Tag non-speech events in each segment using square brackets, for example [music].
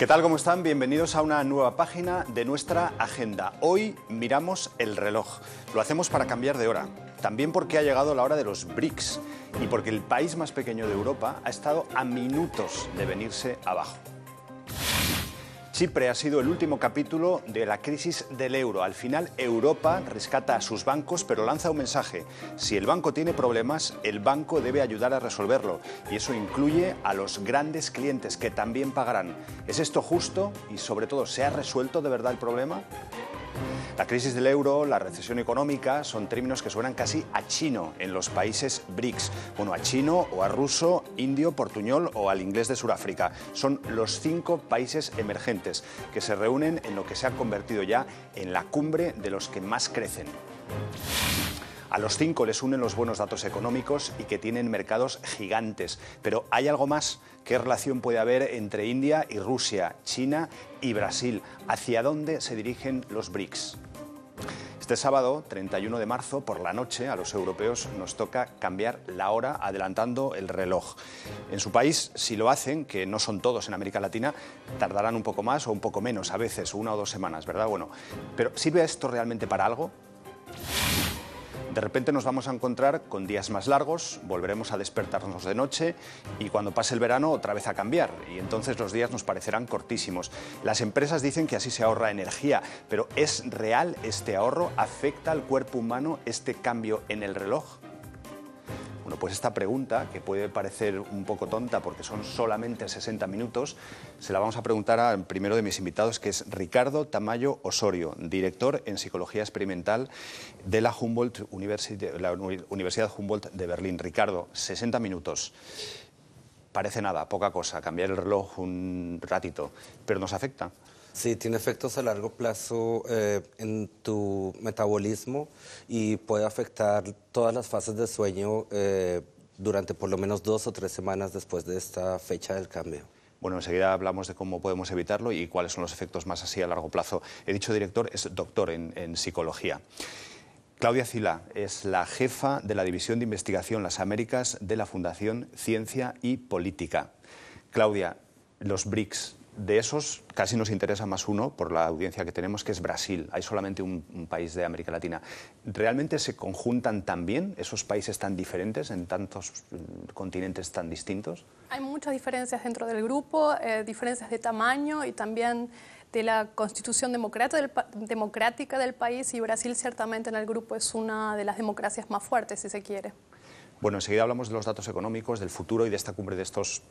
¿Qué tal? ¿Cómo están? Bienvenidos a una nueva página de nuestra agenda. Hoy miramos el reloj. Lo hacemos para cambiar de hora. También porque ha llegado la hora de los BRICS y porque el país más pequeño de Europa ha estado a minutos de venirse abajo. Chipre ha sido el último capítulo de la crisis del euro. Al final, Europa rescata a sus bancos, pero lanza un mensaje. Si el banco tiene problemas, el banco debe ayudar a resolverlo. Y eso incluye a los grandes clientes que también pagarán. ¿Es esto justo? Y sobre todo, ¿se ha resuelto de verdad el problema? La crisis del euro, la recesión económica son términos que suenan casi a chino en los países BRICS. Bueno, a chino o a ruso, indio, portuñol o al inglés de Sudáfrica. Son los cinco países emergentes que se reúnen en lo que se ha convertido ya en la cumbre de los que más crecen. A los cinco les unen los buenos datos económicos y que tienen mercados gigantes. Pero hay algo más. ¿Qué relación puede haber entre India y Rusia, China y Brasil? ¿Hacia dónde se dirigen los BRICS? Este sábado, 31 de marzo, por la noche, a los europeos nos toca cambiar la hora adelantando el reloj. En su país, si lo hacen, que no son todos en América Latina, tardarán un poco más o un poco menos, a veces una o dos semanas, ¿verdad? Bueno, pero ¿sirve esto realmente para algo? De repente nos vamos a encontrar con días más largos, volveremos a despertarnos de noche y cuando pase el verano otra vez a cambiar y entonces los días nos parecerán cortísimos. Las empresas dicen que así se ahorra energía, pero ¿es real este ahorro? ¿Afecta al cuerpo humano este cambio en el reloj? Bueno, pues esta pregunta, que puede parecer un poco tonta porque son solamente 60 minutos, se la vamos a preguntar al primero de mis invitados, que es Ricardo Tamayo Osorio, director en Psicología Experimental de la, Humboldt Universidad Humboldt de Berlín. Ricardo, 60 minutos. Parece nada, poca cosa, cambiar el reloj un ratito, pero nos afecta. Sí, tiene efectos a largo plazo eh, en tu metabolismo y puede afectar todas las fases de sueño eh, durante por lo menos dos o tres semanas después de esta fecha del cambio. Bueno, enseguida hablamos de cómo podemos evitarlo y cuáles son los efectos más así a largo plazo. He dicho director, es doctor en, psicología. Claudia Zila es la jefa de la División de Investigación Las Américas de la Fundación Ciencia y Política. Claudia, los BRICS, de esos casi nos interesa más uno por la audiencia que tenemos, que es Brasil. Hay solamente un, país de América Latina. ¿Realmente se conjuntan también esos países tan diferentes en tantos mm, continentes tan distintos? Hay muchas diferencias dentro del grupo, eh, diferencias de tamaño y también de la constitución democrática del país y Brasil ciertamente en el grupo es una de las democracias más fuertes, si se quiere. Bueno, enseguida hablamos de los datos económicos, del futuro y de esta cumbre de estos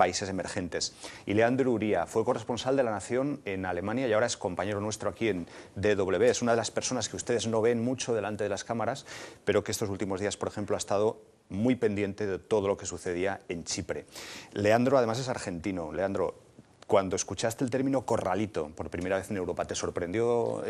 países emergentes. Y Leandro Uría fue corresponsal de La Nación en Alemania y ahora es compañero nuestro aquí en DW. Es una de las personas que ustedes no ven mucho delante de las cámaras, pero que estos últimos días, por ejemplo, ha estado muy pendiente de todo lo que sucedía en Chipre. Leandro además es argentino. Leandro, cuando escuchaste el término corralito por primera vez en Europa, ¿te sorprendió?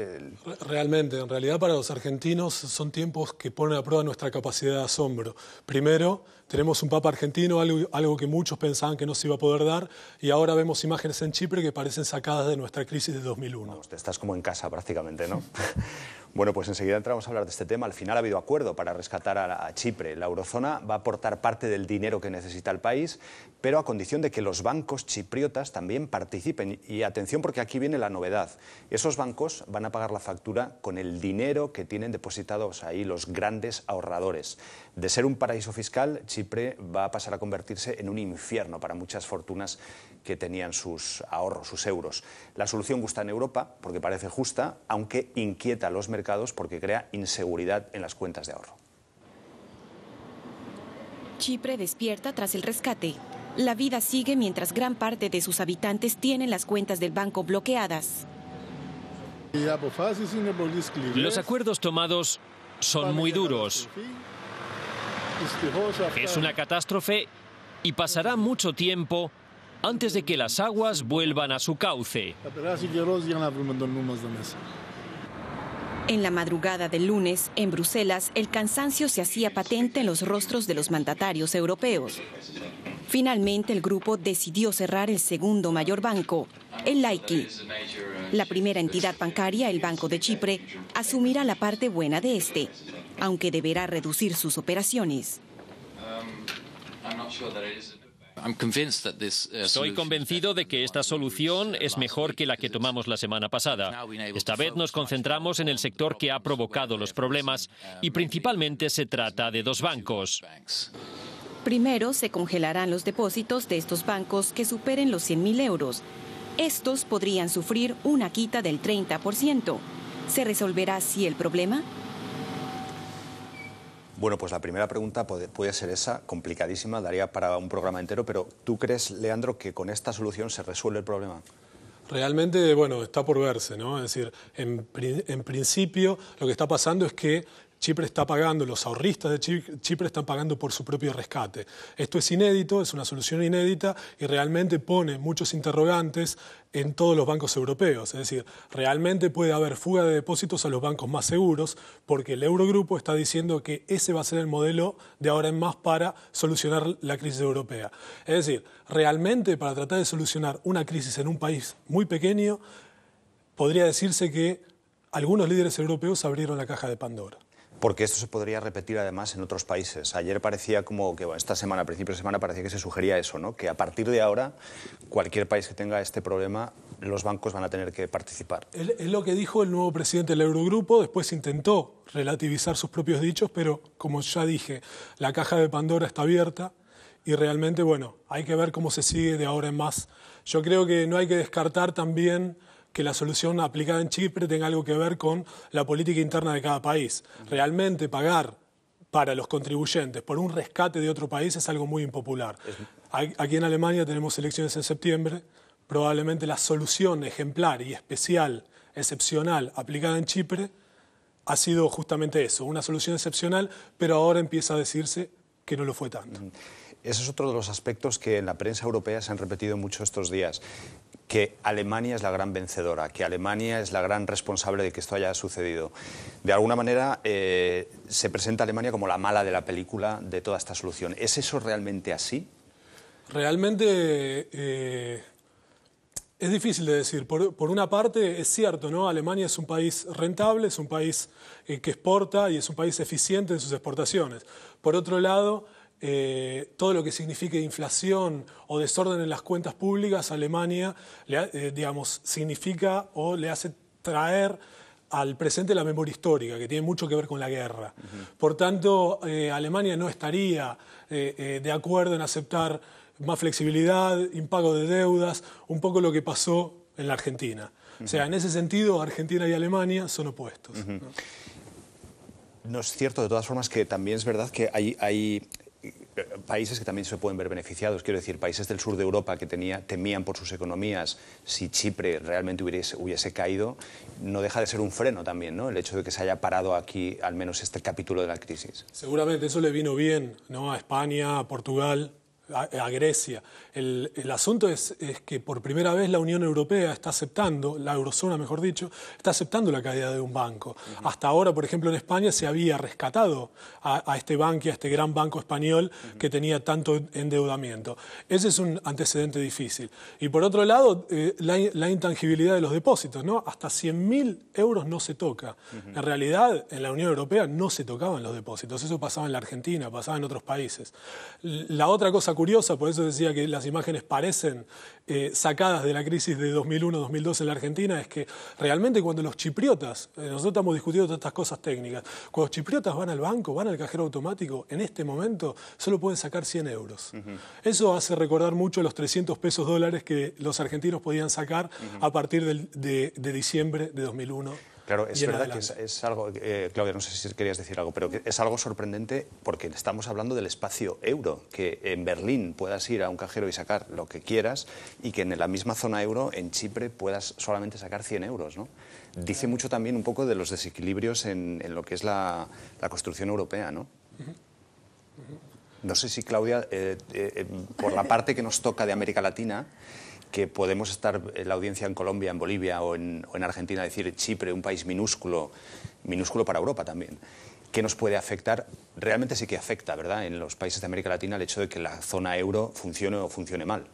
Realmente, en realidad para los argentinos son tiempos que ponen a prueba nuestra capacidad de asombro. Primero, tenemos un Papa argentino, algo, que muchos pensaban que no se iba a poder dar, y ahora vemos imágenes en Chipre que parecen sacadas de nuestra crisis de 2001. te estás como en casa prácticamente, ¿no? [laughs] Bueno, pues enseguida entramos a hablar de este tema. Al final ha habido acuerdo para rescatar a, Chipre. La eurozona va a aportar parte del dinero que necesita el país, pero a condición de que los bancos chipriotas también participen. Y atención porque aquí viene la novedad. Esos bancos van a pagar la factura con el dinero que tienen depositados ahí los grandes ahorradores. De ser un paraíso fiscal, Chipre va a pasar a convertirse en un infierno para muchas fortunas que tenían sus ahorros, sus euros. La solución gusta en Europa porque parece justa, aunque inquieta a los mercados porque crea inseguridad en las cuentas de ahorro. Chipre despierta tras el rescate. La vida sigue mientras gran parte de sus habitantes tienen las cuentas del banco bloqueadas. Los acuerdos tomados son muy duros. Es una catástrofe y pasará mucho tiempo antes de que las aguas vuelvan a su cauce. En la madrugada del lunes, en Bruselas, el cansancio se hacía patente en los rostros de los mandatarios europeos. Finalmente, el grupo decidió cerrar el segundo mayor banco, el Laiki. La primera entidad bancaria, el Banco de Chipre, asumirá la parte buena de este, aunque deberá reducir sus operaciones. Uh, Estoy convencido de que esta solución uh, es mejor que la que tomamos la semana pasada. Esta vez nos concentramos en el sector que ha provocado los problemas y principalmente se trata de dos bancos. Primero, se congelarán los depósitos de estos bancos que superen los 100.000 euros. Estos podrían sufrir una quita del 30%. ¿Se resolverá así el problema? Bueno, pues la primera pregunta puede, ser esa, complicadísima, daría para un programa entero, pero ¿tú crees, Leandro, que con esta solución se resuelve el problema? Realmente, bueno, está por verse, ¿no? Es decir, en, en principio lo que está pasando es que Chipre está pagando, los ahorristas de Chipre están pagando por su propio rescate. Esto es inédito, es una solución inédita y realmente pone muchos interrogantes en todos los bancos europeos. Es decir, realmente puede haber fuga de depósitos a los bancos más seguros porque el Eurogrupo está diciendo que ese va a ser el modelo de ahora en más para solucionar la crisis europea. Es decir, realmente para tratar de solucionar una crisis en un país muy pequeño, podría decirse que algunos líderes europeos abrieron la caja de Pandora porque esto se podría repetir además en otros países. Ayer parecía como que, bueno, esta semana, a principios de semana, parecía que se sugería eso, ¿no? que a partir de ahora cualquier país que tenga este problema, los bancos van a tener que participar. Es lo que dijo el nuevo presidente del Eurogrupo, después intentó relativizar sus propios dichos, pero como ya dije, la caja de Pandora está abierta y realmente, bueno, hay que ver cómo se sigue de ahora en más. Yo creo que no hay que descartar también que la solución aplicada en Chipre tenga algo que ver con la política interna de cada país. Realmente pagar para los contribuyentes por un rescate de otro país es algo muy impopular. Aquí en Alemania tenemos elecciones en septiembre. Probablemente la solución ejemplar y especial, excepcional, aplicada en Chipre ha sido justamente eso, una solución excepcional, pero ahora empieza a decirse que no lo fue tanto. Ese es otro de los aspectos que en la prensa europea se han repetido mucho estos días que Alemania es la gran vencedora, que Alemania es la gran responsable de que esto haya sucedido. De alguna manera eh, se presenta a Alemania como la mala de la película de toda esta solución. ¿Es eso realmente así? Realmente eh, es difícil de decir. Por, una parte es cierto, ¿no? Alemania es un país rentable, es un país eh, que exporta y es un país eficiente en sus exportaciones. Por otro lado, eh, todo lo que signifique inflación o desorden en las cuentas públicas, Alemania, eh, digamos, significa o le hace traer al presente la memoria histórica, que tiene mucho que ver con la guerra. Por tanto, eh, Alemania no estaría de acuerdo en aceptar más flexibilidad, impago de deudas, un poco lo que pasó en la Argentina. O sea, en ese sentido, Argentina y Alemania son opuestos. ¿no? es cierto, de todas formas, que también es verdad que hay países que también se pueden ver beneficiados. Quiero decir, países del sur de Europa que tenía, temían por sus economías si Chipre realmente hubiese, caído, no deja de ser un freno también, El hecho de que se haya parado aquí al menos este capítulo de la crisis. Seguramente eso le vino bien, ¿no? A España, a Portugal, a Grecia. El, asunto es, que por primera vez la Unión Europea está aceptando, la eurozona mejor dicho, está aceptando la caída de un banco. Hasta ahora, por ejemplo, en España se había rescatado a, este banco, a este gran banco español que tenía tanto endeudamiento. Ese es un antecedente difícil. Y por otro lado, eh, la, intangibilidad de los depósitos, ¿no? Hasta 100.000 euros no se toca. En realidad, en la Unión Europea no se tocaban los depósitos. Eso pasaba en la Argentina, pasaba en otros países. La otra cosa curiosa, por eso decía que la imágenes parecen eh, sacadas de la crisis de 2001-2002 en la Argentina es que realmente cuando los chipriotas, eh, nosotros estamos discutiendo todas estas cosas técnicas, cuando los chipriotas van al banco, van al cajero automático, en este momento solo pueden sacar 100 euros. Eso hace recordar mucho los 300 pesos dólares que los argentinos podían sacar a partir de, de diciembre de 2001. Claro, es verdad que es, algo, eh, Claudia, no sé si querías decir algo, pero es algo sorprendente porque estamos hablando del espacio euro, que en Berlín puedas ir a un cajero y sacar lo que quieras y que en la misma zona euro, en Chipre, puedas solamente sacar 100 euros. ¿no? Dice mucho también un poco de los desequilibrios en, lo que es la, construcción europea. ¿no? no sé si, Claudia, eh, eh, por la parte que nos toca de América Latina, que podemos estar eh, la audiencia en Colombia, en Bolivia o en, o en Argentina, decir Chipre, un país minúsculo, minúsculo para Europa también que nos puede afectar, realmente sí que afecta, ¿verdad? En los países de América Latina el hecho de que la zona euro funcione o funcione mal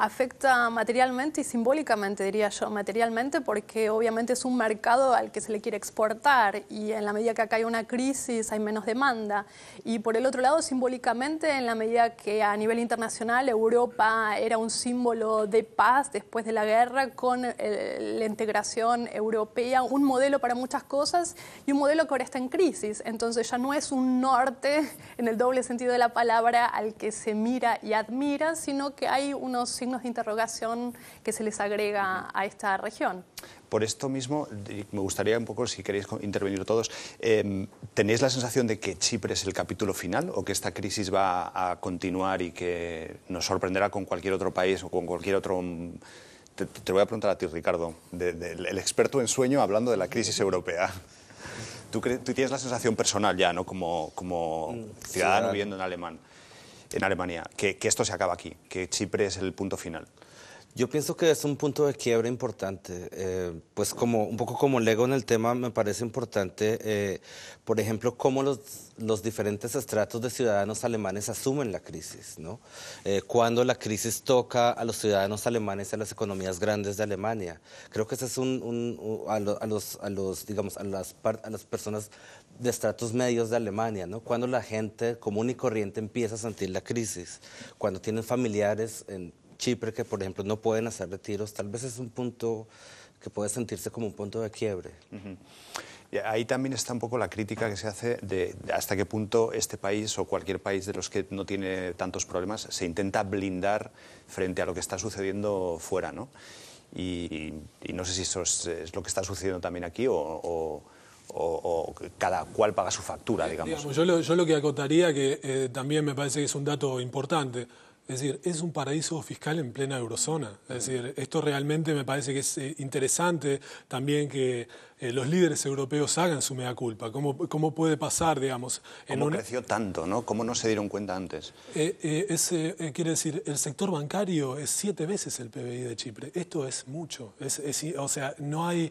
afecta materialmente y simbólicamente, diría yo, materialmente porque obviamente es un mercado al que se le quiere exportar y en la medida que acá hay una crisis hay menos demanda. Y por el otro lado, simbólicamente, en la medida que a nivel internacional Europa era un símbolo de paz después de la guerra con eh, la integración europea, un modelo para muchas cosas y un modelo que ahora está en crisis. Entonces ya no es un norte en el doble sentido de la palabra al que se mira y admira, sino que hay unos de interrogación que se les agrega a esta región. Por esto mismo, me gustaría un poco, si queréis intervenir todos, em, ¿tenéis la sensación de que Chipre es el capítulo final o que esta crisis va a continuar y que nos sorprenderá con cualquier otro país o con cualquier otro... Mm, te, voy a preguntar a ti, Ricardo, el experto en sueño hablando de la crisis europea. Tú, tienes la sensación personal ya, ¿no? Como, como mm, ciudadano viviendo en alemán en Alemania, que, que esto se acaba aquí, que Chipre es el punto final. Yo pienso que es un punto de quiebre importante, eh, pues como un poco como lego en el tema me parece importante, eh, por ejemplo, cómo los, diferentes estratos de ciudadanos alemanes asumen la crisis, ¿no? Eh, cuando la crisis toca a los ciudadanos alemanes y a las economías grandes de Alemania. Creo que ese es un, a, los, digamos, a las personas de estratos medios de Alemania, ¿no? Cuando la gente común y corriente empieza a sentir la crisis, cuando tienen familiares en Chipre que, por ejemplo, no pueden hacer retiros, tal vez es un punto que puede sentirse como un punto de quiebre. ahí también está un poco la crítica que se hace de hasta qué punto este país o cualquier país de los que no tiene tantos problemas se intenta blindar frente a lo que está sucediendo fuera, ¿no? Y, no sé si eso es, lo que está sucediendo también aquí o o, cada cual paga su factura, digamos. yo, lo, que acotaría, que eh, también me parece que es un dato importante, es decir, es un paraíso fiscal en plena eurozona. Es decir, esto realmente me parece que es eh, interesante también que eh, los líderes europeos hagan su mea culpa. ¿Cómo, puede pasar, digamos? En ¿Cómo creció tanto, no? ¿Cómo no se dieron cuenta antes? Eh, quiere decir, el sector bancario es siete veces el PBI de Chipre. Esto es mucho. Es, o sea, no hay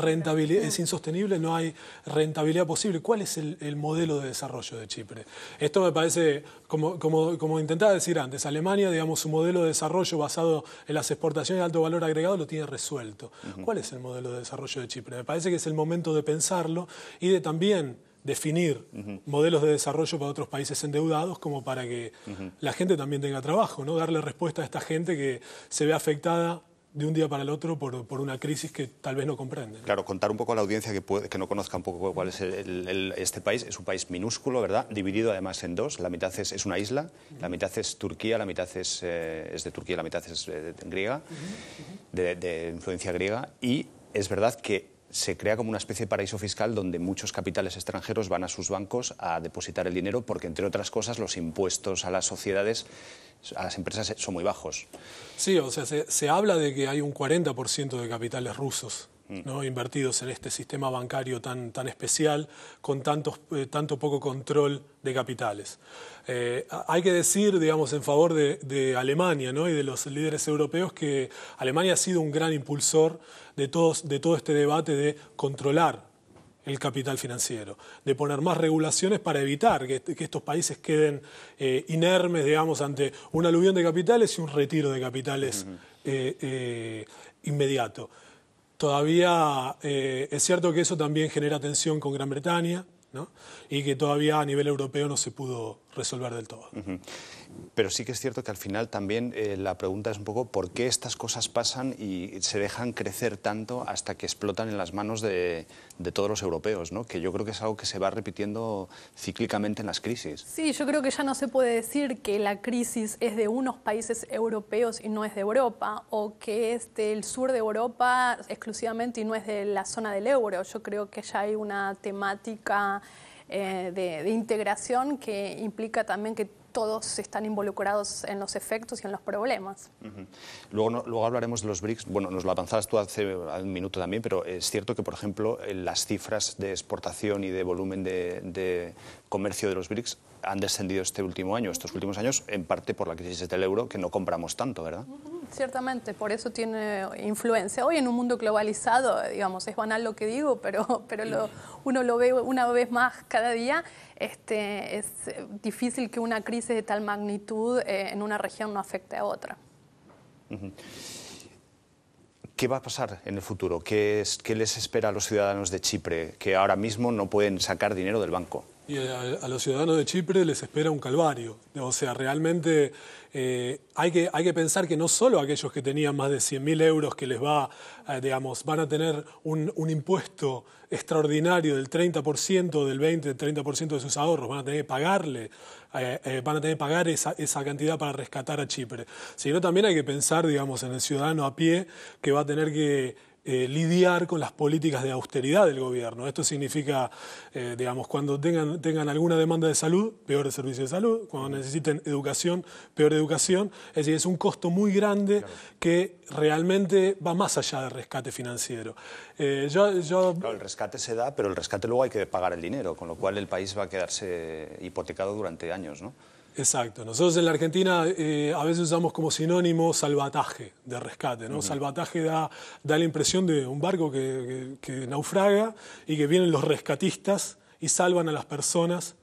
rentabilidad, es insostenible, no hay rentabilidad posible. ¿Cuál es el, el modelo de desarrollo de Chipre? Esto me parece, como, como, como intentaba decir antes, Alemania, digamos, su modelo de desarrollo basado en las exportaciones de alto valor agregado lo tiene resuelto. ¿Cuál es el modelo de desarrollo de Chipre? Me parece que es el momento de pensarlo y de también definir modelos de desarrollo para otros países endeudados como para que la gente también tenga trabajo, ¿no? Darle respuesta a esta gente que se ve afectada de un día para el otro por, una crisis que tal vez no comprenden. Claro, contar un poco a la audiencia que, puede, que no conozca un poco cuál es este país. Es un país minúsculo, ¿verdad? Dividido además en dos. La mitad es, una isla, la mitad es Turquía, la mitad es, eh, es de Turquía, la mitad es eh, griega, de influencia griega. Y es verdad que se crea como una especie de paraíso fiscal donde muchos capitales extranjeros van a sus bancos a depositar el dinero porque, entre otras cosas, los impuestos a las sociedades a las empresas son muy bajos. Sí, o sea, se, habla de que hay un 40% de capitales rusos. Mm. ¿no? invertidos en este sistema bancario tan, especial, con tantos, eh, tanto poco control de capitales. Eh, hay que decir, digamos, en favor de, Alemania y de los líderes europeos que Alemania ha sido un gran impulsor de todo este debate de controlar el capital financiero, de poner más regulaciones para evitar que, estos países queden eh, inermes, digamos, ante una aluvión de capitales y un retiro de capitales eh, eh, inmediato. Todavía es cierto que eso también genera tensión con Gran Bretaña ¿no? y que todavía a nivel europeo no se pudo resolver del todo. Pero sí que es cierto que al final también eh, la pregunta es un poco por qué estas cosas pasan y se dejan crecer tanto hasta que explotan en las manos de, de todos los europeos, ¿no? que yo creo que es algo que se va repitiendo cíclicamente en las crisis. Sí, yo creo que ya no se puede decir que la crisis es de unos países europeos y no es de Europa, o que es del sur de Europa exclusivamente y no es de la zona del euro. Yo creo que ya hay una temática eh, de, integración que implica también que todos están involucrados en los efectos y en los problemas. luego, luego hablaremos de los BRICS. Bueno, nos lo avanzabas tú hace un minuto también, pero es cierto que, por ejemplo, eh, las cifras de exportación y de volumen de, comercio de los BRICS han descendido este último año, estos últimos años, en parte por la crisis del euro, que no compramos tanto, ¿verdad? Ciertamente, por eso tiene influencia. Hoy en un mundo globalizado, digamos, es banal lo que digo, pero, pero uno lo ve una vez más cada día. Este, es difícil que una crisis de tal magnitud eh, en una región no afecte a otra. ¿Qué va a pasar en el futuro? ¿Qué les espera a los ciudadanos de Chipre que ahora mismo no pueden sacar dinero del banco? y a, los ciudadanos de Chipre les espera un calvario. O sea, realmente eh, hay, que, pensar que no solo aquellos que tenían más de 100.000 euros que les va, eh, digamos, van a tener un, impuesto extraordinario del 30%, del 20, 30% de sus ahorros, van a tener que pagarle, eh, van a tener pagar esa, esa, cantidad para rescatar a Chipre, sino también hay que pensar, digamos, en el ciudadano a pie que va a tener que eh, lidiar con las políticas de austeridad del gobierno. Esto significa, eh, digamos, cuando tengan, tengan alguna demanda de salud, peor servicio de salud, cuando necesiten educación, peor educación. Es decir, es un costo muy grande que realmente va más allá del rescate financiero. Eh, yo, el rescate se da, pero el rescate luego hay que pagar el dinero, con lo cual el país va a quedarse hipotecado durante años, ¿no? Exacto. Nosotros en la Argentina eh, a veces usamos como sinónimo salvataje de rescate. ¿no? Salvataje da, da, la impresión de un barco que naufraga y que vienen los rescatistas y salvan a las personas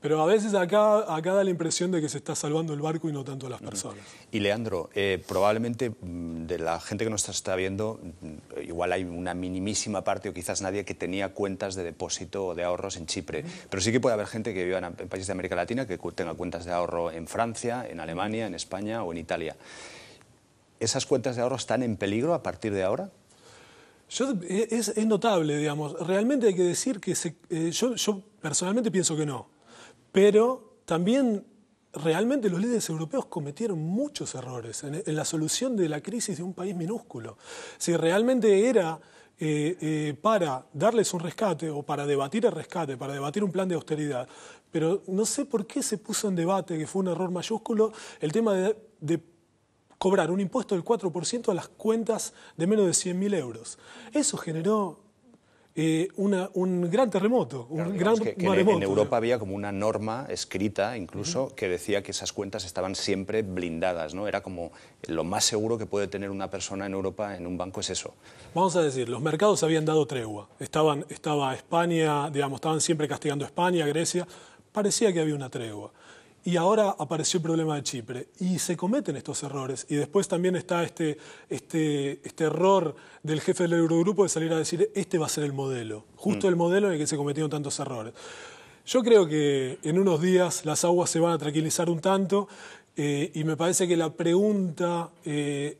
pero a veces acá, acá da la impresión de que se está salvando el barco y no tanto las personas. Y Leandro, eh, probablemente mm, de la gente que nos está viendo, mm, igual hay una minimísima parte o quizás nadie que tenía cuentas de depósito o de ahorros en Chipre. Pero sí que puede haber gente que viva en, países de América Latina que tenga cuentas de ahorro en Francia, en Alemania, en España o en Italia. ¿Esas cuentas de ahorro están en peligro a partir de ahora? Eh, es, notable, digamos. Realmente hay que decir que eh, yo personalmente pienso que no. Pero también realmente los líderes europeos cometieron muchos errores en, la solución de la crisis de un país minúsculo. Si realmente era eh, eh, para darles un rescate o para debatir el rescate, para debatir un plan de austeridad. Pero no sé por qué se puso en debate, que fue un error mayúsculo, el tema de, de cobrar un impuesto del 4% a las cuentas de menos de 100.000 euros. Eso generó eh, un gran terremoto, gran En Europa había como una norma escrita incluso que decía que esas cuentas estaban siempre blindadas, ¿no? Era como lo más seguro que puede tener una persona en Europa en un banco es eso. Vamos a decir, los mercados habían dado tregua. Estaban, estaba España, digamos, estaban siempre castigando a España, Grecia. Parecía que había una tregua y ahora apareció el problema de Chipre. Y se cometen estos errores. Y después también está este, este, este error del jefe del Eurogrupo de salir a decir, este va a ser el modelo, justo mm. el modelo en el que se cometieron tantos errores. Yo creo que en unos días las aguas se van a tranquilizar un tanto eh, y me parece que la pregunta... Eh,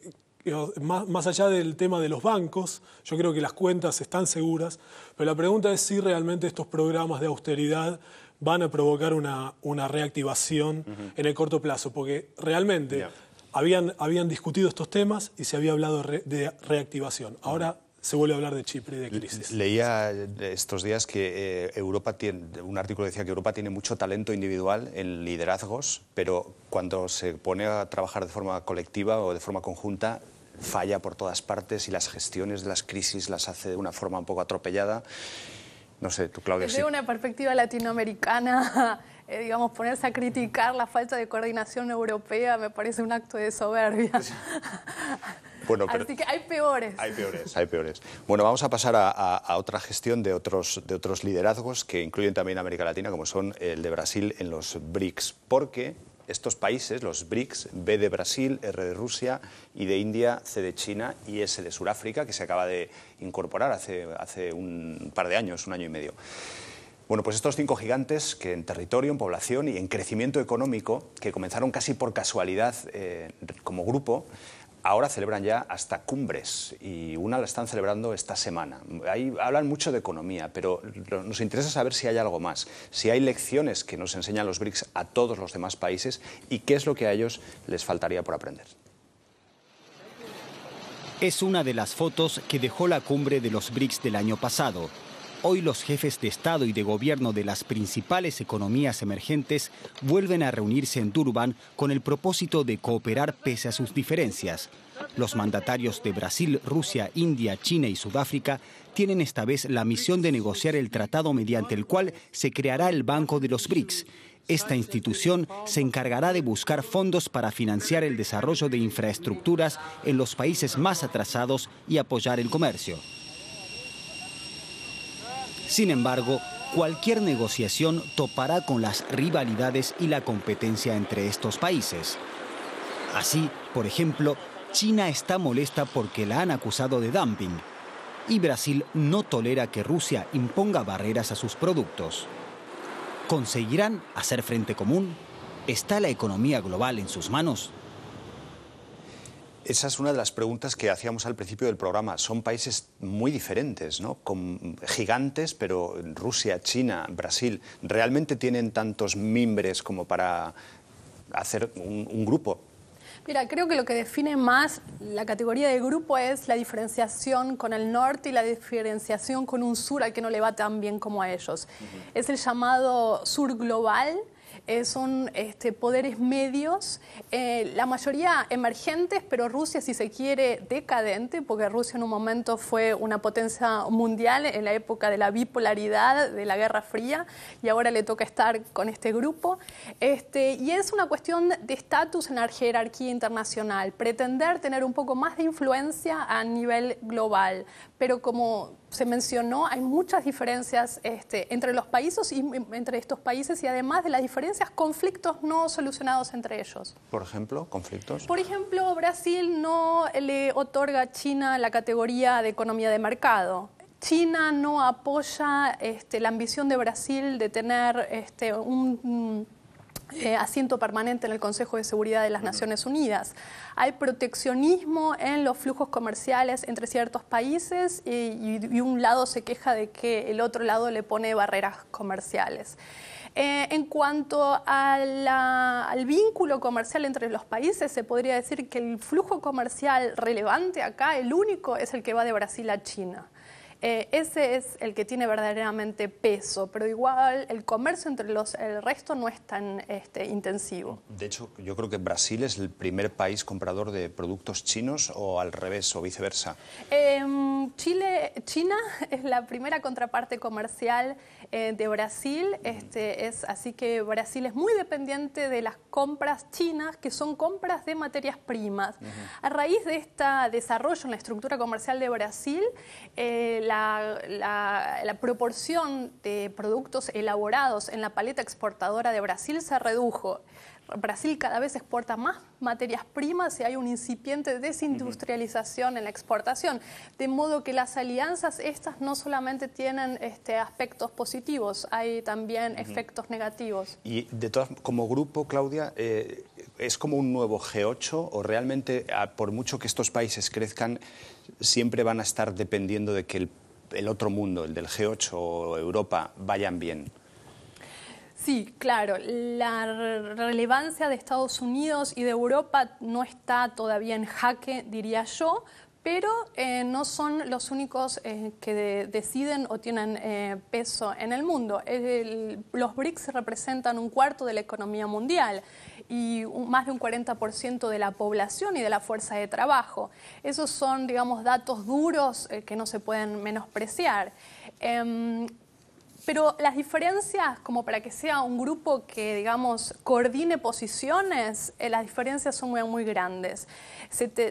más, allá del tema de los bancos, yo creo que las cuentas están seguras, pero la pregunta es si realmente estos programas de austeridad van a provocar una, una reactivación en el corto plazo, porque realmente habían, habían discutido estos temas y se había hablado de reactivación. Ahora se vuelve a hablar de Chipre y de crisis. Leía estos días que eh, Europa tiene, un artículo decía que Europa tiene mucho talento individual en liderazgos, pero cuando se pone a trabajar de forma colectiva o de forma conjunta, falla por todas partes y las gestiones de las crisis las hace de una forma un poco atropellada no sé, tú, Claudia. Desde una perspectiva latinoamericana, [laughs] eh, digamos, ponerse a criticar la falta de coordinación europea me parece un acto de soberbia. Bueno, [laughs] hay peores. Hay peores, hay peores. Bueno, vamos a pasar a, a, otra gestión de otros, de otros liderazgos que incluyen también América Latina, como son el de Brasil en los BRICS, porque estos países, los BRICS, B de Brasil, R de Rusia, y de India, C de China y S de Sudáfrica, que se acaba de incorporar hace, hace un par de años, un año y medio. Bueno, pues estos cinco gigantes que en territorio, en población y en crecimiento económico, que comenzaron casi por casualidad eh, como grupo, ahora celebran ya hasta cumbres y una la están celebrando esta semana. Ahí hablan mucho de economía, pero nos interesa saber si hay algo más, si hay lecciones que nos enseñan los BRICS a todos los demás países y qué es lo que a ellos les faltaría por aprender. Es una de las fotos que dejó la cumbre de los BRICS del año pasado, Hoy los jefes de Estado y de Gobierno de las principales economías emergentes vuelven a reunirse en Durban con el propósito de cooperar pese a sus diferencias. Los mandatarios de Brasil, Rusia, India, China y Sudáfrica tienen esta vez la misión de negociar el tratado mediante el cual se creará el Banco de los BRICS. Esta institución se encargará de buscar fondos para financiar el desarrollo de infraestructuras en los países más atrasados y apoyar el comercio. Sin embargo, cualquier negociación topará con las rivalidades y la competencia entre estos países. Así, por ejemplo, China está molesta porque la han acusado de dumping y Brasil no tolera que Rusia imponga barreras a sus productos. ¿Conseguirán hacer frente común? ¿Está la economía global en sus manos? Esa es una de las preguntas que hacíamos al principio del programa. Son países muy diferentes, ¿no? Con gigantes, pero Rusia, China, Brasil, ¿realmente tienen tantos mimbres como para hacer un, grupo? Mira, creo que lo que define más la categoría de grupo es la diferenciación con el norte y la diferenciación con un sur al que no le va tan bien como a ellos. Es el llamado sur global eh, son este, poderes medios, eh, la mayoría emergentes, pero Rusia, si se quiere, decadente, porque Rusia en un momento fue una potencia mundial en la época de la bipolaridad, de la Guerra Fría, y ahora le toca estar con este grupo. Este, y es una cuestión de estatus en la jerarquía internacional, pretender tener un poco más de influencia a nivel global, pero como se mencionó, hay muchas diferencias este, entre los países y entre estos países y además de las diferencias, conflictos no solucionados entre ellos. Por ejemplo, conflictos. Por ejemplo, Brasil no le otorga a China la categoría de economía de mercado. China no apoya este, la ambición de Brasil de tener este, un eh, asiento permanente en el Consejo de Seguridad de las Naciones Unidas. Hay proteccionismo en los flujos comerciales entre ciertos países y, un lado se queja de que el otro lado le pone barreras comerciales. Eh, en cuanto al vínculo comercial entre los países, se podría decir que el flujo comercial relevante acá, el único, es el que va de Brasil a China. Eh, ese es el que tiene verdaderamente peso, pero igual el comercio entre los, el resto no es tan este, intensivo. De hecho, yo creo que Brasil es el primer país comprador de productos chinos o al revés o viceversa. Em, Chile, China es la primera contraparte comercial eh, de Brasil. Este, es, así que Brasil es muy dependiente de las compras chinas, que son compras de materias primas. A raíz de este desarrollo en la estructura comercial de Brasil, eh, la proporción de productos elaborados en la paleta exportadora de Brasil se redujo. Brasil cada vez exporta más materias primas y hay un incipiente desindustrialización en la exportación. De modo que las alianzas estas no solamente tienen este, aspectos positivos, hay también efectos negativos. Y de todas, como grupo, Claudia, eh, ¿es como un nuevo G8 o realmente, ah, por mucho que estos países crezcan, siempre van a estar dependiendo de que el otro mundo, el del G8 o Europa, vayan bien? Sí, claro. La relevancia de Estados Unidos y de Europa no está todavía en jaque, diría yo, pero eh, no son los únicos eh, que deciden o tienen eh, peso en el mundo. los BRICS representan un cuarto de la economía mundial y más de un 40% de la población y de la fuerza de trabajo. Esos son, digamos, datos duros que no se pueden menospreciar. Em, pero las diferencias, como para que sea un grupo que, digamos, coordine posiciones, eh, las diferencias son muy, muy grandes.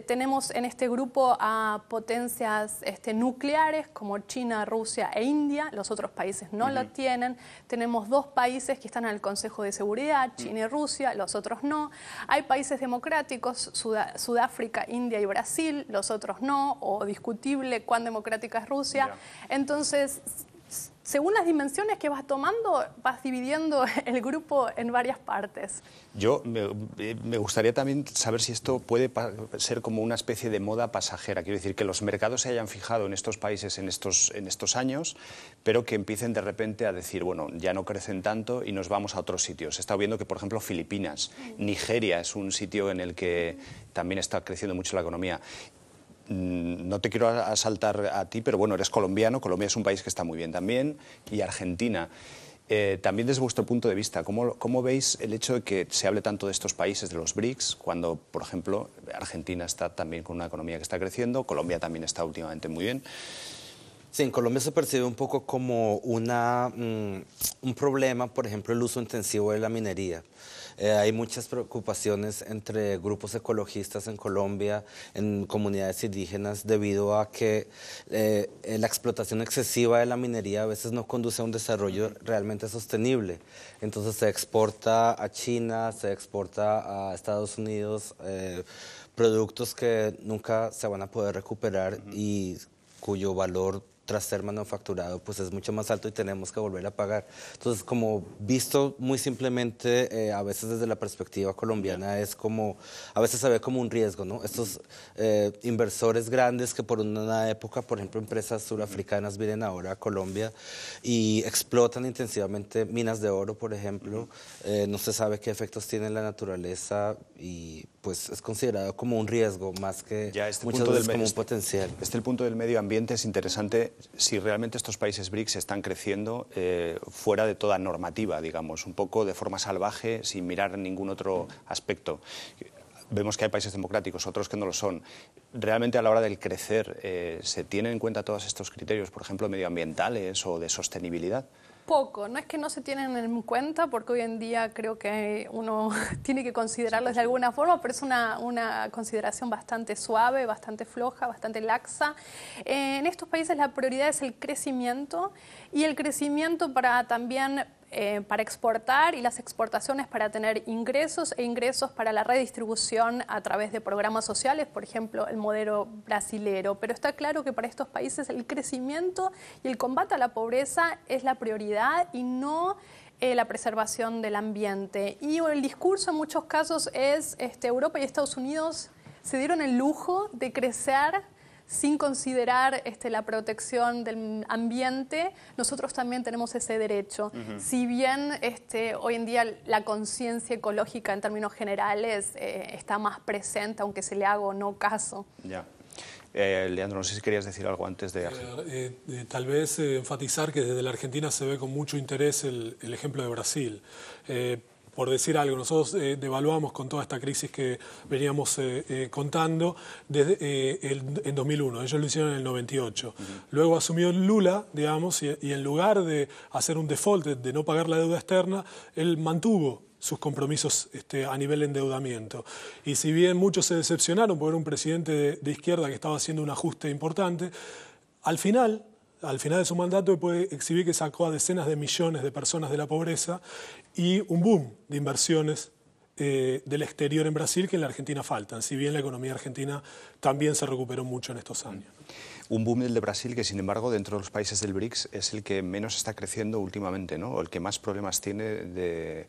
tenemos en este grupo a potencias este, nucleares como China, Rusia e India, los otros países no lo tienen. Tenemos dos países que están en el Consejo de Seguridad, mm. China y Rusia, los otros no. Hay países democráticos, Sudáfrica, India y Brasil, los otros no, o discutible cuán democrática es Rusia. Entonces, según las dimensiones que vas tomando, vas dividiendo [laughs] el grupo en varias partes. Yo me, eh, gustaría también saber si esto puede ser como una especie de moda pasajera. Quiero decir, que los mercados se hayan fijado en estos países en estos, en estos años, pero que empiecen de repente a decir, bueno, ya no crecen tanto y nos vamos a otros sitios. He está viendo que, por ejemplo, Filipinas, mm. Nigeria es un sitio en el que también está creciendo mucho la economía. Mm, no te quiero asaltar a ti, pero bueno, eres colombiano, Colombia es un país que está muy bien también, y Argentina. Eh, también desde vuestro punto de vista, ¿cómo, veis el hecho de que se hable tanto de estos países, de los BRICS, cuando, por ejemplo, Argentina está también con una economía que está creciendo, Colombia también está últimamente muy bien? Sí, en Colombia se percibe un poco como mm, un problema, por ejemplo, el uso intensivo de la minería. Eh, hay muchas preocupaciones entre grupos ecologistas en Colombia, en comunidades indígenas, debido a que eh, la explotación excesiva de la minería a veces no conduce a un desarrollo realmente sostenible. Entonces se exporta a China, se exporta a Estados Unidos. Eh, productos que nunca se van a poder recuperar y cuyo valor tras ser manufacturado, pues es mucho más alto y tenemos que volver a pagar. Entonces, como visto muy simplemente, eh, a veces desde la perspectiva colombiana es como, a veces se ve como un riesgo, ¿no? Estos eh, inversores grandes que por una época, por ejemplo, empresas surafricanas vienen ahora a Colombia y explotan intensivamente minas de oro, por ejemplo. Eh, no se sabe qué efectos tiene la naturaleza y pues es considerado como un riesgo más que ya este punto como un este- potencial. Este, el punto del medio ambiente es interesante si realmente estos países BRICS están creciendo eh, fuera de toda normativa, digamos, un poco de forma salvaje, sin mirar ningún otro aspecto vemos que hay países democráticos, otros que no lo son. Realmente a la hora del crecer, eh, ¿se tienen en cuenta todos estos criterios, por ejemplo, medioambientales o de sostenibilidad? poco, no es que no se tienen en cuenta, porque hoy en día creo que uno [laughs] tiene que considerarlos de alguna forma, pero es una, una consideración bastante suave, bastante floja, bastante laxa. Eh, en estos países la prioridad es el crecimiento y el crecimiento para también eh, para exportar y las exportaciones para tener ingresos e ingresos para la redistribución a través de programas sociales, por ejemplo, el modelo brasilero. Pero está claro que para estos países el crecimiento y el combate a la pobreza es la prioridad y no eh, la preservación del ambiente. Y el discurso en muchos casos es este, Europa y Estados Unidos se dieron el lujo de crecer sin considerar este, la protección del ambiente, nosotros también tenemos ese derecho. Si bien este, hoy en día la conciencia ecológica en términos generales eh, está más presente, aunque se le haga o no caso. Ya. Eh, Leandro, no sé si querías decir algo antes de... Eh, tal vez enfatizar que desde la Argentina se ve con mucho interés el, el ejemplo de Brasil por decir algo. Nosotros eh, devaluamos con toda esta crisis que veníamos eh, eh, contando desde el, en 2001, ellos lo hicieron en el 98. Luego asumió Lula, digamos, y, en lugar de hacer un default, de, no pagar la deuda externa, él mantuvo sus compromisos este, a nivel de endeudamiento. Y si bien muchos se decepcionaron por un presidente de izquierda que estaba haciendo un ajuste importante, al final al final de su mandato puede exhibir que sacó a decenas de millones de personas de la pobreza y un boom de inversiones eh, del exterior en Brasil que en la Argentina faltan, si bien la economía argentina también se recuperó mucho en estos años un boom del de Brasil que, sin embargo, dentro de los países del BRICS es el que menos está creciendo últimamente, ¿no? O el que más problemas tiene eh,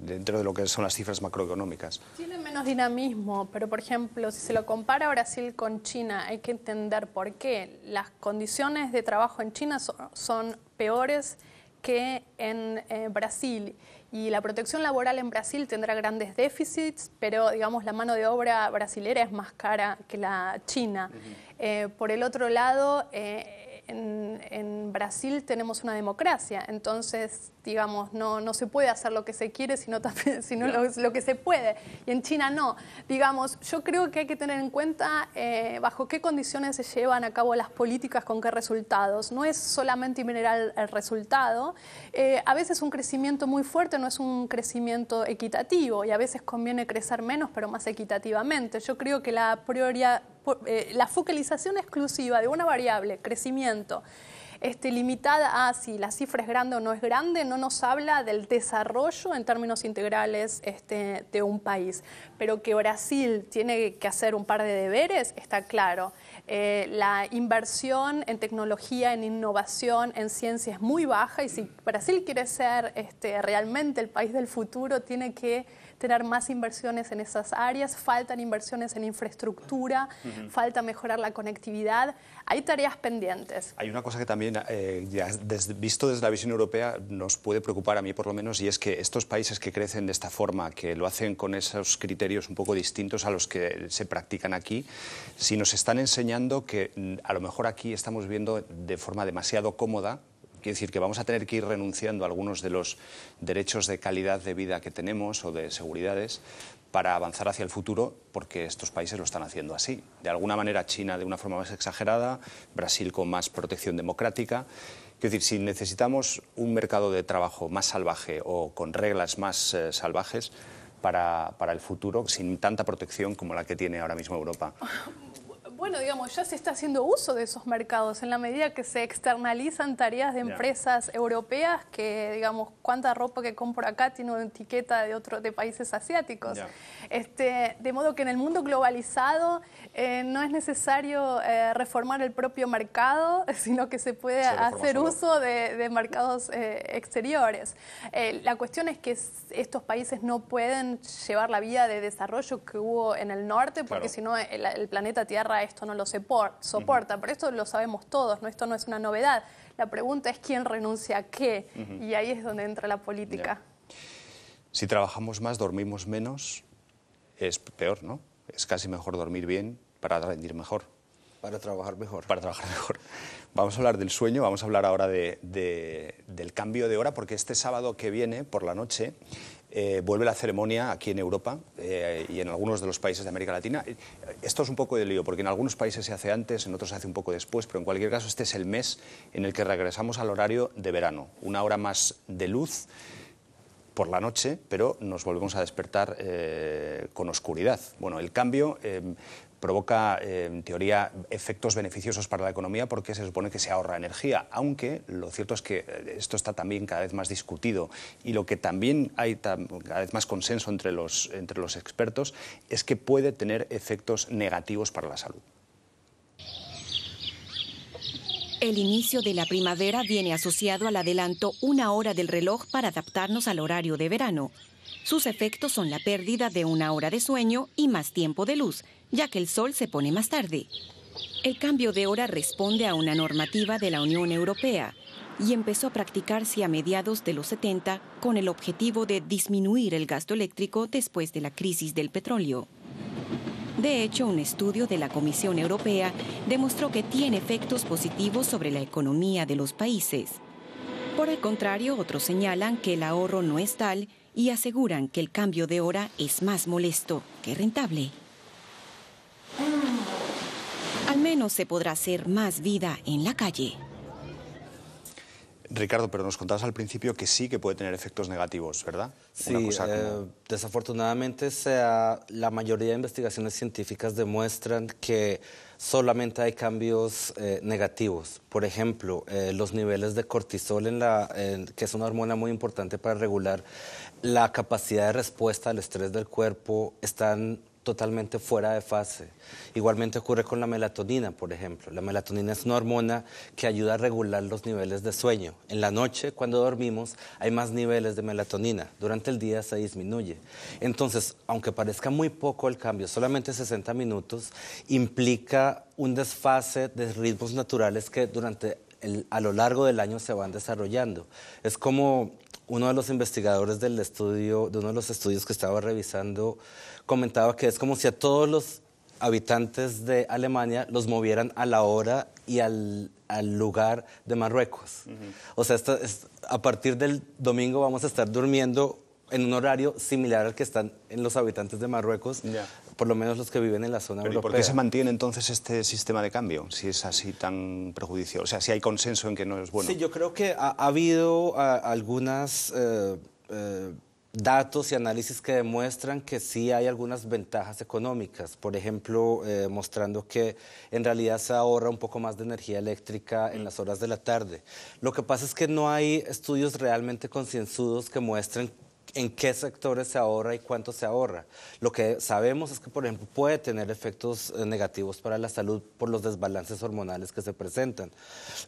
dentro de lo que son las cifras macroeconómicas. Tiene menos dinamismo, pero, por ejemplo, si se lo compara Brasil con China, hay que entender por qué. Las condiciones de trabajo en China son, peores que en eh, Brasil. Y la protección laboral en Brasil tendrá grandes déficits, pero digamos la mano de obra brasilera es más cara que la china. Eh, por el otro lado, eh, en, Brasil tenemos una democracia, entonces, digamos, no, no se puede hacer lo que se quiere, sino, también, [laughs] sino lo, que se puede. Y en China no. Digamos, yo creo que hay que tener en cuenta eh, bajo qué condiciones se llevan a cabo las políticas, con qué resultados. No es solamente mineral el resultado. Eh, a veces un crecimiento muy fuerte no es un crecimiento equitativo y a veces conviene crecer menos, pero más equitativamente. Yo creo que la prioridad eh, la focalización exclusiva de una variable, crecimiento, este, limitada a si la cifra es grande o no es grande, no nos habla del desarrollo en términos integrales este, de un país. Pero que Brasil tiene que hacer un par de deberes, está claro. Eh, la inversión en tecnología, en innovación, en ciencia es muy baja y si Brasil quiere ser este, realmente el país del futuro, tiene que tener más inversiones en esas áreas, faltan inversiones en infraestructura, falta mejorar la conectividad, hay tareas pendientes. Hay una cosa que también, eh, visto desde la visión europea, nos puede preocupar a mí por lo menos, y es que estos países que crecen de esta forma, que lo hacen con esos criterios un poco distintos a los que se practican aquí, si nos están enseñando que mm, a lo mejor aquí estamos viendo de forma demasiado cómoda Quiere decir que vamos a tener que ir renunciando a algunos de los derechos de calidad de vida que tenemos o de seguridades para avanzar hacia el futuro, porque estos países lo están haciendo así. De alguna manera China de una forma más exagerada, Brasil con más protección democrática. Quiero decir, si necesitamos un mercado de trabajo más salvaje o con reglas más eh, salvajes para, para el futuro, sin tanta protección como la que tiene ahora mismo Europa bueno, digamos, ya se está haciendo uso de esos mercados en la medida que se externalizan tareas de empresas europeas que, digamos, cuánta ropa que compro acá tiene una etiqueta de otro, de países asiáticos. Este, de modo que en el mundo globalizado eh, no es necesario eh, reformar el propio mercado, [laughs] sino que se puede hacer uso de, mercados eh, exteriores. la cuestión es que estos países no pueden llevar la vía de desarrollo que hubo en el norte, porque si no el, el planeta Tierra esto no lo soporta, pero esto lo sabemos todos, ¿no? esto no es una novedad. La pregunta es quién renuncia a qué y ahí es donde entra la política. Si trabajamos más, dormimos menos, es peor, ¿no? Es casi mejor dormir bien para rendir mejor. Para trabajar mejor. Para trabajar mejor. Vamos a hablar del sueño, vamos a hablar ahora del cambio de hora, porque este sábado que viene, por la noche, eh, vuelve la ceremonia aquí en Europa eh, y en algunos de los países de América Latina. Eh, esto es un poco de lío, porque en algunos países se hace antes, en otros se hace un poco después, pero en cualquier caso este es el mes en el que regresamos al horario de verano, una hora más de luz por la noche, pero nos volvemos a despertar con oscuridad. Bueno, el cambio provoca, eh, en teoría, efectos beneficiosos para la economía porque se supone que se ahorra energía, aunque lo cierto es que eh, esto está también cada vez más discutido y lo que también hay cada vez más consenso entre los, entre los expertos es que puede tener efectos negativos para la salud. El inicio de la primavera viene asociado al adelanto una hora del reloj para adaptarnos al horario de verano. Sus efectos son la pérdida de una hora de sueño y más tiempo de luz, ya que el sol se pone más tarde. El cambio de hora responde a una normativa de la Unión Europea y empezó a practicarse a mediados de los 70 con el objetivo de disminuir el gasto eléctrico después de la crisis del petróleo. De hecho, un estudio de la Comisión Europea demostró que tiene efectos positivos sobre la economía de los países. Por el contrario, otros señalan que el ahorro no es tal y aseguran que el cambio de hora es más molesto que rentable. Al menos se podrá hacer más vida en la calle. Ricardo, pero nos contabas al principio que sí que puede tener efectos negativos, ¿verdad? Sí, eh, desafortunadamente la mayoría de investigaciones científicas demuestran que solamente hay cambios eh, negativos. Por ejemplo, eh, los niveles de cortisol, en la, que es una hormona muy importante para regular la capacidad de respuesta al estrés del cuerpo, están totalmente fuera de fase. Igualmente ocurre con la melatonina, por ejemplo. La melatonina es una hormona que ayuda a regular los niveles de sueño. En la noche, cuando dormimos, hay más niveles de melatonina. Durante el día se disminuye. Entonces, aunque parezca muy poco el cambio, solamente 60 minutos, implica un desfase de ritmos naturales que durante a lo largo del año se van desarrollando. Es como uno de los investigadores del estudio, de uno de los estudios que estaba revisando, comentaba que es como si a todos los habitantes de Alemania los movieran a la hora y al, lugar de Marruecos. O sea, a partir del domingo vamos a estar durmiendo en un horario similar al que están en los habitantes de Marruecos por lo menos los que viven en la zona europea. por qué se mantiene entonces este sistema de cambio, si es así tan perjudicial? O sea, si hay consenso en que no es bueno. Sí, yo creo que ha, habido algunos eh, eh, datos y análisis que demuestran que sí hay algunas ventajas económicas, por ejemplo, eh, mostrando que en realidad se ahorra un poco más de energía eléctrica en las horas de la tarde. Lo que pasa es que no hay estudios realmente concienzudos que muestren en qué sectores se ahorra y cuánto se ahorra. Lo que sabemos es que, por ejemplo, puede tener efectos eh, negativos para la salud por los desbalances hormonales que se presentan.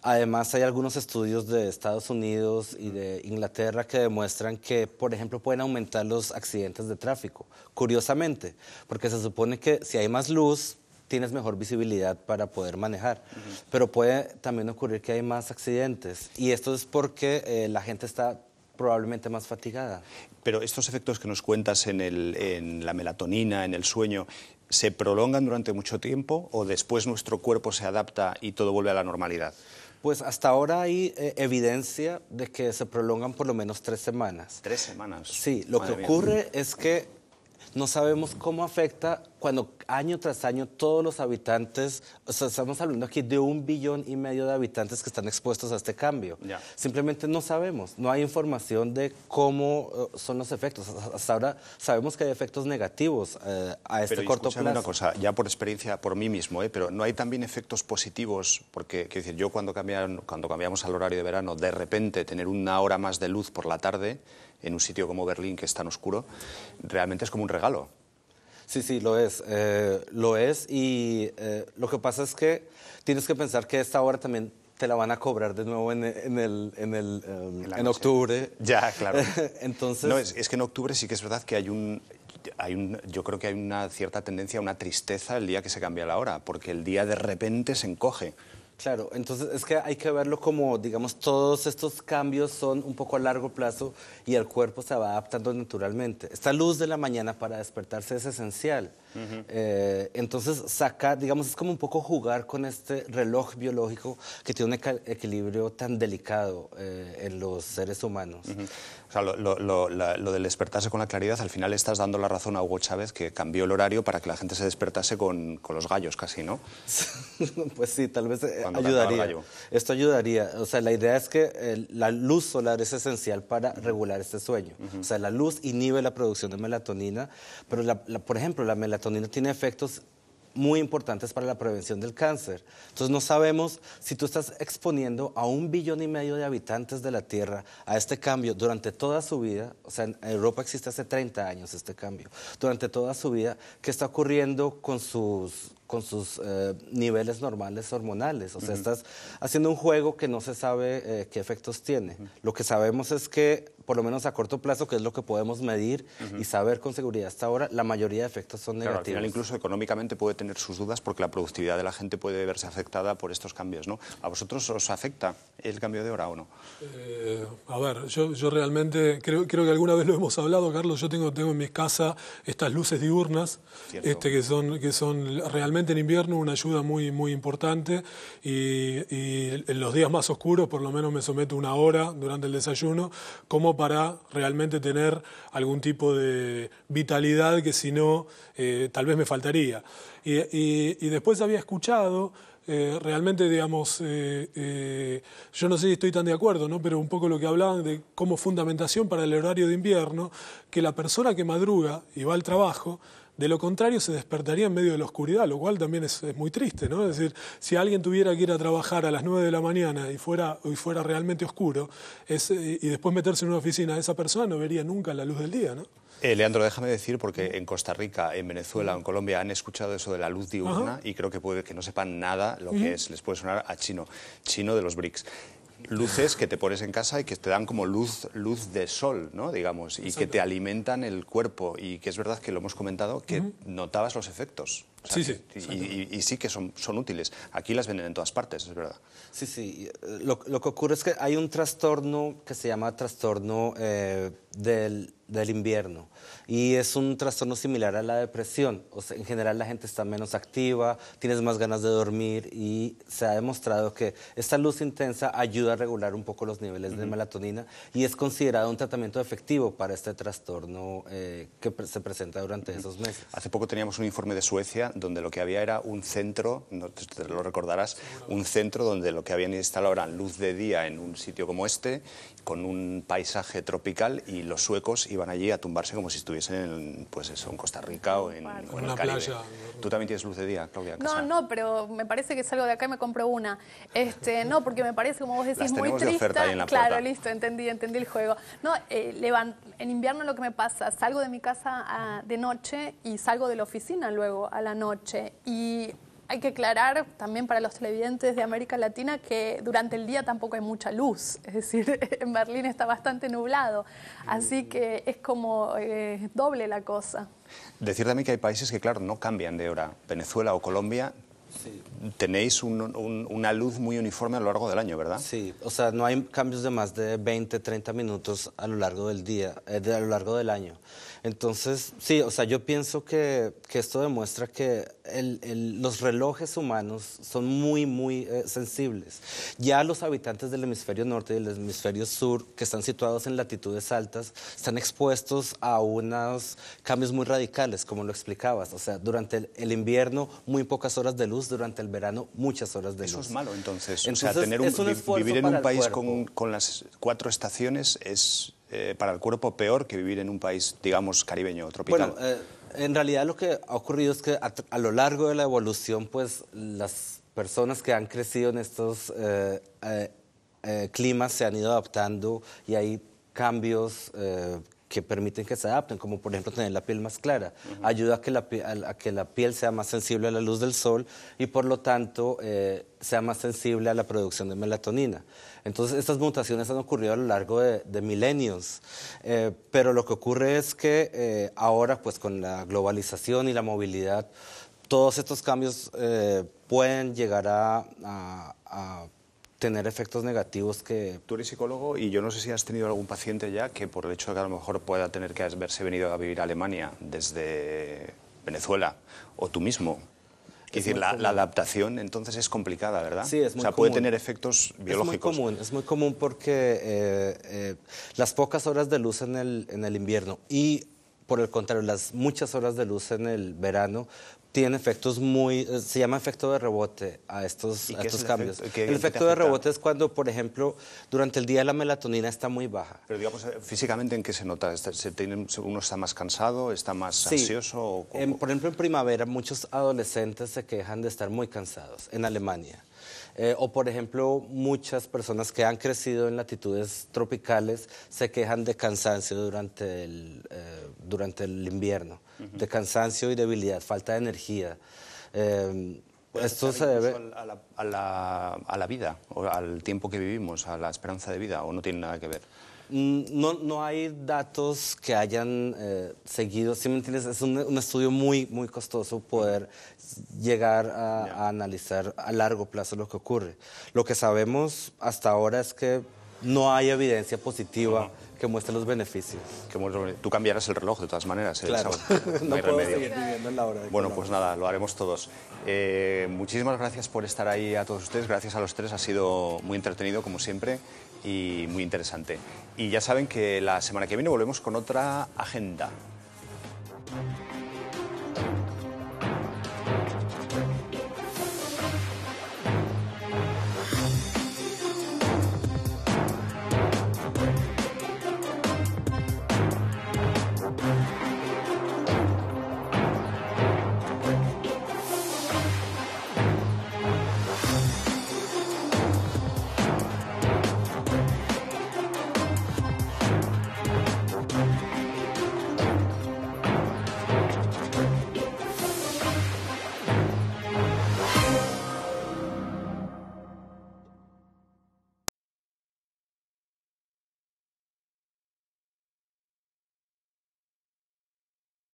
Además, hay algunos estudios de Estados Unidos y de Inglaterra que demuestran que, por ejemplo, pueden aumentar los accidentes de tráfico, curiosamente, porque se supone que si hay más luz, tienes mejor visibilidad para poder manejar. Pero puede también ocurrir que hay más accidentes. Y esto es porque eh, la gente está probablemente más fatigada. Pero estos efectos que nos cuentas en, la melatonina, en el sueño, ¿se prolongan durante mucho tiempo o después nuestro cuerpo se adapta y todo vuelve a la normalidad? Pues hasta ahora hay eh, evidencia de que se prolongan por lo menos tres semanas. ¿Tres semanas? Sí, lo que ocurre es que no sabemos cómo afecta cuando año tras año todos los habitantes, o sea, estamos hablando aquí de un billón y medio de habitantes que están expuestos a este cambio. Simplemente no sabemos, no hay información de cómo eh, son los efectos. Hasta ahora sabemos que hay efectos negativos eh, a este corto plazo. una cosa, ya por experiencia, por mí mismo, eh, pero no hay también efectos positivos, porque yo cuando, cambiaron, cuando cambiamos al horario de verano, de repente tener una hora más de luz por la tarde en un sitio como Berlín que es tan oscuro, realmente es como un regalo Sí, sí, lo es. Eh, lo es y eh, lo que pasa es que tienes que pensar que esta hora también te la van a cobrar de nuevo en, en el, en, el, em, octubre. Ya, claro. [laughs] Entonces... No, es, es, que en octubre sí que es verdad que hay un, hay un... Yo creo que hay una cierta tendencia, una tristeza el día que se cambia la hora, porque el día de repente se encoge. Claro, entonces es que hay que verlo como, digamos, todos estos cambios son un poco a largo plazo y el cuerpo se va adaptando naturalmente. Esta luz de la mañana para despertarse es esencial. Eh, entonces sacar digamos, es como un poco jugar con este reloj biológico que tiene un equilibrio tan delicado eh, en los seres humanos. O sea, lo, lo, del despertarse con la claridad, al final estás dando la razón a Hugo Chávez que cambió el horario para que la gente se despertase con, con los gallos casi, ¿no? [laughs] pues sí, tal vez eh, ayudaría. Esto ayudaría. O sea, la idea es que la luz solar es esencial para regular este sueño. O sea, la luz inhibe la producción de melatonina, pero, por ejemplo, la melatonina tiene efectos muy importantes para la prevención del cáncer. Entonces no sabemos si tú estás exponiendo a un billón y medio de habitantes de la Tierra a este cambio durante toda su vida, o sea, en Europa existe hace 30 años este cambio, durante toda su vida, qué está ocurriendo con sus, con sus eh, niveles normales hormonales. O sea, estás haciendo un juego que no se sabe eh, qué efectos tiene. Lo que sabemos es que, por lo menos a corto plazo, que es lo que podemos medir y saber con seguridad hasta ahora, la mayoría de efectos son negativos. incluso económicamente puede tener sus dudas porque la productividad de la gente puede verse afectada por estos cambios, ¿no? ¿A vosotros os afecta el cambio de hora o no? Eh, a ver, yo, yo realmente creo, que alguna vez lo hemos hablado, Carlos. Yo tengo, tengo en mi casa estas luces diurnas este, que, son, que son realmente en invierno, una ayuda muy, muy importante y, en los días más oscuros por lo menos me someto una hora durante el desayuno como para realmente tener algún tipo de vitalidad que si no eh, tal vez me faltaría. y, después había escuchado eh, realmente, digamos, eh, yo no sé si estoy tan de acuerdo, ¿no? pero un poco lo que hablaban de como fundamentación para el horario de invierno, que la persona que madruga y va al trabajo de lo contrario, se despertaría en medio de la oscuridad, lo cual también es, muy triste, ¿no? Es decir, si alguien tuviera que ir a trabajar a las 9 de la mañana y fuera, y fuera realmente oscuro, y después meterse en una oficina, esa persona no vería nunca la luz del día, ¿no? Eh, Leandro, déjame decir, porque en Costa Rica, en Venezuela, en Colombia han escuchado eso de la luz diurna y creo que puede que no sepan nada lo que es, les puede sonar a chino, chino de los BRICS luces que te pones en casa y que te dan como luz, luz de sol, ¿no? digamos, y que te alimentan el cuerpo. Y que es verdad que lo hemos comentado, que notabas los efectos sí, sí. y, sí que son, son útiles. Aquí las venden en todas partes, es verdad. Sí, sí. Eh, lo, que ocurre es que hay un trastorno que se llama trastorno eh, del, del, invierno. Y es un trastorno similar a la depresión. O en general la gente está menos activa, tienes más ganas de dormir y se ha demostrado que esta luz intensa ayuda a regular un poco los niveles de melatonina y es considerado un tratamiento efectivo para este trastorno eh, que se presenta durante esos meses. Hace poco teníamos un informe de Suecia donde lo que había era un centro, no, te lo recordarás, un centro donde lo que habían instalado era luz de día en un sitio como este con un paisaje tropical y los suecos iban allí a tumbarse como si estuviesen en, pues en Costa Rica o en, el Caribe. ¿Tú también tienes luz de día, Claudia? No, no, pero me parece que salgo de acá y me compro una. Este, no, porque me parece, como vos decís, muy triste. De oferta ahí en la claro, listo, entendí, entendí el juego. No, eh, en invierno lo que me pasa, salgo de mi casa ah, de noche y salgo de la oficina luego a la noche y hay que aclarar también para los televidentes de América Latina que durante el día tampoco hay mucha luz, [laughs] es decir, en Berlín está bastante nublado, así mm. que es como eh, doble la cosa. Decir también que hay países que, claro, no cambian de hora. Venezuela o Colombia Tenéis una luz muy uniforme a lo largo del año, ¿verdad? Sí, o sea, no hay cambios de más de 20, 30 minutos a lo largo del día, eh, a lo largo del año. Entonces, sí, o sea, yo pienso que, esto demuestra que los relojes humanos son muy, muy eh, sensibles. Ya los habitantes del hemisferio norte y del hemisferio sur, que están situados en latitudes altas, están expuestos a unos cambios muy radicales, como lo explicabas. O sea, durante el, invierno, muy pocas horas de luz, durante el verano, muchas horas de luz. Eso es malo, entonces. o sea, tener un, vivir en un país con, con las cuatro estaciones es eh, para el cuerpo peor que vivir en un país, digamos, caribeño, tropical. Bueno, eh, en realidad lo que ha ocurrido es que a, lo largo de la evolución, pues las personas que han crecido en estos eh, climas se han ido adaptando y hay cambios que permiten que se adapten, como por ejemplo tener la piel más clara. Ayuda a que, la, piel sea más sensible a la luz del sol y por lo tanto eh, sea más sensible a la producción de melatonina. Entonces estas mutaciones han ocurrido a lo largo de, milenios, eh, pero lo que ocurre es que eh, ahora pues con la globalización y la movilidad, todos estos cambios pueden llegar a tener efectos negativos que... Tú eres psicólogo y yo no sé si has tenido algún paciente ya que por el hecho de que a lo mejor pueda tener que haberse venido a vivir a Alemania desde Venezuela o tú mismo. Es decir, la, adaptación entonces es complicada, ¿verdad? Sí, es muy O sea, puede tener efectos biológicos. Es muy común, es muy común porque eh, eh, las pocas horas de luz en el, en el invierno y por el contrario, las muchas horas de luz en el verano tiene efectos muy. Eh, se llama efecto de rebote a estos, cambios. el efecto, de rebote es cuando, por ejemplo, durante el día la melatonina está muy baja. Pero digamos, eh, físicamente, ¿en qué se nota? ¿Se tiene, ¿Uno está más cansado? ¿Está más ansioso? por ejemplo, en primavera, muchos adolescentes se quejan de estar muy cansados en Alemania. Eh, o, por ejemplo, muchas personas que han crecido en latitudes tropicales se quejan de cansancio durante el, durante el invierno de cansancio y debilidad, falta de energía. Eh, esto se debe... A la, vida, o al tiempo que vivimos, a la esperanza de vida, o no tiene nada que ver. Mm, no, no hay datos que hayan eh, seguido, si me es un, estudio muy, muy costoso poder llegar a, analizar a largo plazo lo que ocurre. Lo que sabemos hasta ahora es que no hay evidencia positiva que muestre los beneficios. Que Tú cambiarás el reloj de todas maneras. ¿eh? Claro. [laughs] no, no puedo seguir viviendo en la hora. De bueno, pues nada, lo haremos todos. Eh, muchísimas gracias por estar ahí a todos ustedes. Gracias a los tres. Ha sido muy entretenido, como siempre, y muy interesante. Y ya saben que la semana que viene volvemos con otra agenda.